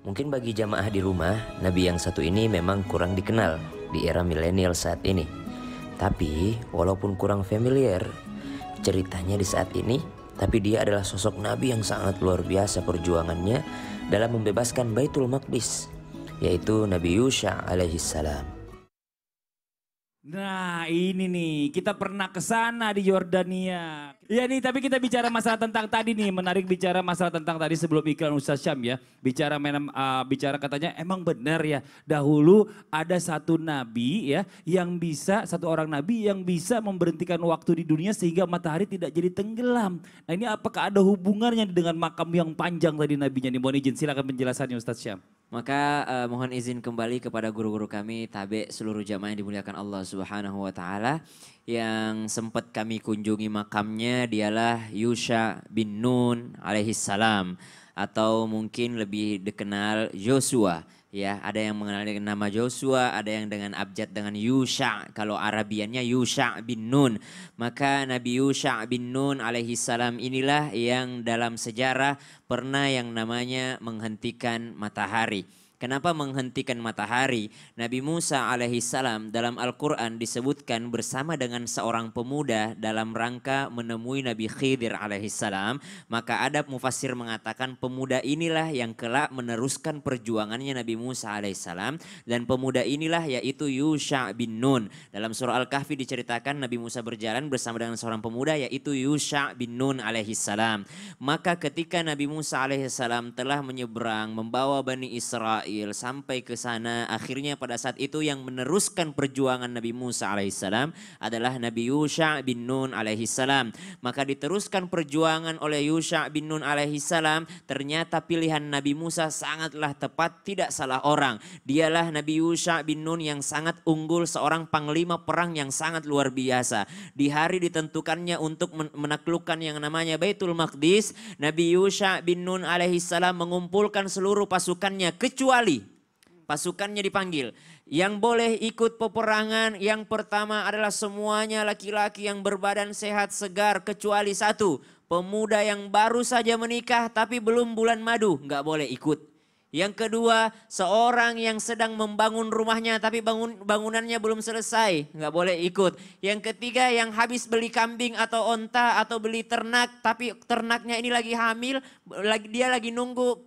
Mungkin bagi jamaah di rumah, nabi yang satu ini memang kurang dikenal di era milenial saat ini. Tapi walaupun kurang familiar ceritanya di saat ini, tapi dia adalah sosok nabi yang sangat luar biasa perjuangannya dalam membebaskan Baitul Maqdis, yaitu Nabi Yusha alaihissalam. Nah ini nih, kita pernah ke sana di Yordania. Iya nih, tapi kita bicara masalah tentang tadi nih, menarik bicara masalah tentang tadi sebelum iklan Ustaz Syam ya. Bicara menem, uh, ah, bicara katanya emang benar ya, dahulu ada satu nabi ya, yang bisa, satu orang nabi yang bisa memberhentikan waktu di dunia sehingga matahari tidak jadi tenggelam. Nah ini apakah ada hubungannya dengan makam yang panjang tadi nabinya nih, mohon izin silakan penjelasannya Ustaz Syam. Maka uh, mohon izin kembali kepada guru-guru kami, tabe seluruh jamaah yang dimuliakan Allah Subhanahu wa taala yang sempat kami kunjungi makamnya dialah Yusha bin Nun alaihi salam atau mungkin lebih dikenal Joshua Ya, ada yang mengenal dengan nama Joshua, ada yang dengan abjad dengan Yusha. Kalau Arabiannya Yusha bin Nun. Maka Nabi Yusha bin Nun alaihi salam inilah yang dalam sejarah pernah yang namanya menghentikan matahari. Kenapa menghentikan matahari? Nabi Musa alaihissalam dalam Al-Quran disebutkan bersama dengan seorang pemuda dalam rangka menemui Nabi Khidir alaihissalam. Maka adab mufasir mengatakan pemuda inilah yang kelak meneruskan perjuangannya Nabi Musa alaihissalam. Dan pemuda inilah yaitu Yusha bin Nun. Dalam surah Al-Kahfi diceritakan Nabi Musa berjalan bersama dengan seorang pemuda yaitu Yusha bin Nun alaihissalam. Maka ketika Nabi Musa alaihissalam telah menyeberang membawa Bani Israel Israel sampai ke sana. Akhirnya pada saat itu yang meneruskan perjuangan Nabi Musa alaihissalam adalah Nabi Yusha bin Nun alaihissalam. Maka diteruskan perjuangan oleh Yusha bin Nun alaihissalam. Ternyata pilihan Nabi Musa sangatlah tepat, tidak salah orang. Dialah Nabi Yusha bin Nun yang sangat unggul, seorang panglima perang yang sangat luar biasa. Di hari ditentukannya untuk menaklukkan yang namanya Baitul Maqdis, Nabi Yusha bin Nun alaihissalam mengumpulkan seluruh pasukannya kecuali kembali. Pasukannya dipanggil. Yang boleh ikut peperangan yang pertama adalah semuanya laki-laki yang berbadan sehat segar kecuali satu. Pemuda yang baru saja menikah tapi belum bulan madu nggak boleh ikut. Yang kedua, seorang yang sedang membangun rumahnya tapi bangun, bangunannya belum selesai, nggak boleh ikut. Yang ketiga, yang habis beli kambing atau onta atau beli ternak tapi ternaknya ini lagi hamil, lagi dia lagi nunggu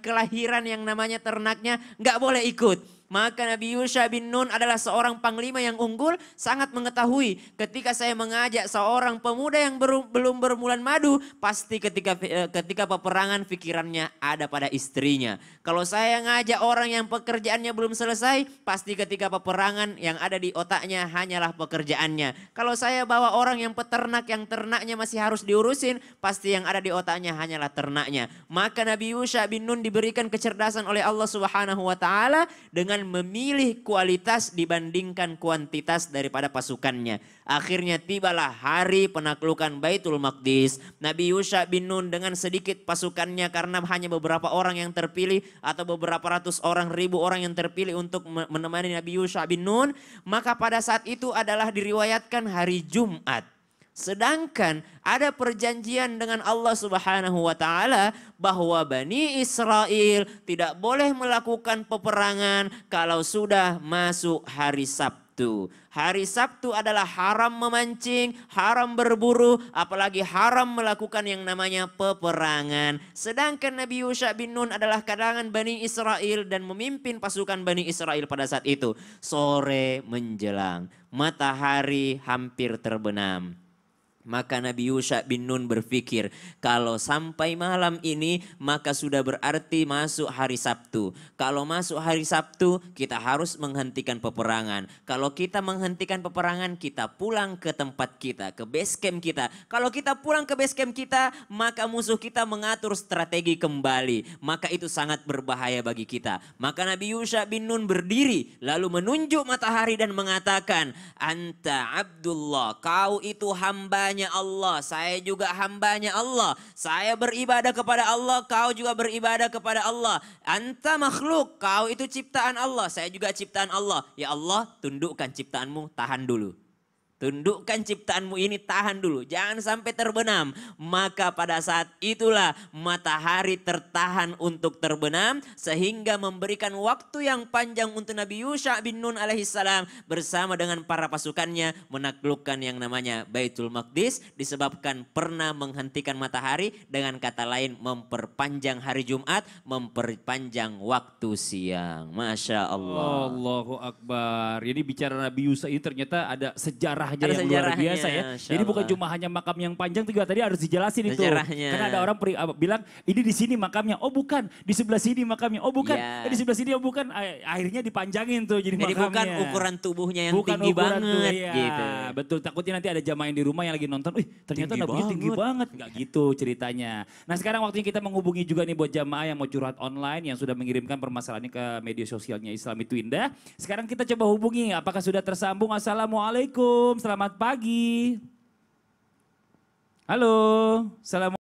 kelahiran yang namanya ternaknya, nggak boleh ikut. Maka Nabi Yusha bin Nun adalah seorang panglima yang unggul, sangat mengetahui. Ketika saya mengajak seorang pemuda yang ber belum bermulan madu, pasti ketika eh, ketika peperangan pikirannya ada pada istrinya. Kalau saya ngajak orang yang pekerjaannya belum selesai, pasti ketika peperangan yang ada di otaknya hanyalah pekerjaannya. Kalau saya bawa orang yang peternak yang ternaknya masih harus diurusin, pasti yang ada di otaknya hanyalah ternaknya. Maka Nabi Yusha bin Nun diberikan kecerdasan oleh Allah Subhanahu wa taala dengan dengan memilih kualitas dibandingkan kuantitas daripada pasukannya. Akhirnya tibalah hari penaklukan Baitul Maqdis. Nabi Yusha bin Nun dengan sedikit pasukannya karena hanya beberapa orang yang terpilih atau beberapa ratus orang ribu orang yang terpilih untuk menemani Nabi Yusha bin Nun. Maka pada saat itu adalah diriwayatkan hari Jumat Sedangkan ada perjanjian dengan Allah Subhanahu wa taala bahwa Bani Israel tidak boleh melakukan peperangan kalau sudah masuk hari Sabtu. Hari Sabtu adalah haram memancing, haram berburu, apalagi haram melakukan yang namanya peperangan. Sedangkan Nabi Yusha bin Nun adalah kadangan Bani Israel dan memimpin pasukan Bani Israel pada saat itu. Sore menjelang, matahari hampir terbenam maka Nabi Yusha bin Nun berpikir, kalau sampai malam ini maka sudah berarti masuk hari Sabtu. Kalau masuk hari Sabtu kita harus menghentikan peperangan. Kalau kita menghentikan peperangan kita pulang ke tempat kita, ke base camp kita. Kalau kita pulang ke base camp kita maka musuh kita mengatur strategi kembali. Maka itu sangat berbahaya bagi kita. Maka Nabi Yusha bin Nun berdiri lalu menunjuk matahari dan mengatakan, Anta Abdullah, kau itu hamba hambanya Allah, saya juga hambanya Allah. Saya beribadah kepada Allah, kau juga beribadah kepada Allah. Anta makhluk, kau itu ciptaan Allah, saya juga ciptaan Allah. Ya Allah, tundukkan ciptaanmu, tahan dulu. Tundukkan ciptaanmu ini, tahan dulu. Jangan sampai terbenam. Maka pada saat itulah matahari tertahan untuk terbenam. Sehingga memberikan waktu yang panjang untuk Nabi Yusha bin Nun alaihissalam bersama dengan para pasukannya menaklukkan yang namanya Baitul Maqdis. Disebabkan pernah menghentikan matahari dengan kata lain memperpanjang hari Jumat, memperpanjang waktu siang. Masya Allah. Allahu Akbar. Jadi bicara Nabi Yusha ini ternyata ada sejarah sejarahnya ada yang luar biasa ya. Jadi bukan cuma hanya makam yang panjang juga tadi harus dijelasin itu. Karena ada orang bilang ini di sini makamnya. Oh bukan, di sebelah sini makamnya. Oh bukan, ya. eh, di sebelah sini oh bukan. Akhirnya dipanjangin tuh jadi, jadi makamnya. bukan ukuran tubuhnya yang bukan tinggi banget tuh, ya. gitu. Betul, takutnya nanti ada jamaah yang di rumah yang lagi nonton, "Wih, ternyata nabungnya tinggi banget." Gak gitu ceritanya. Nah, sekarang waktunya kita menghubungi juga nih buat jamaah yang mau curhat online yang sudah mengirimkan permasalahannya ke media sosialnya Islami Twinda. Sekarang kita coba hubungi apakah sudah tersambung. Assalamualaikum. Assalamualaikum, selamat pagi. Halo, Assalamualaikum.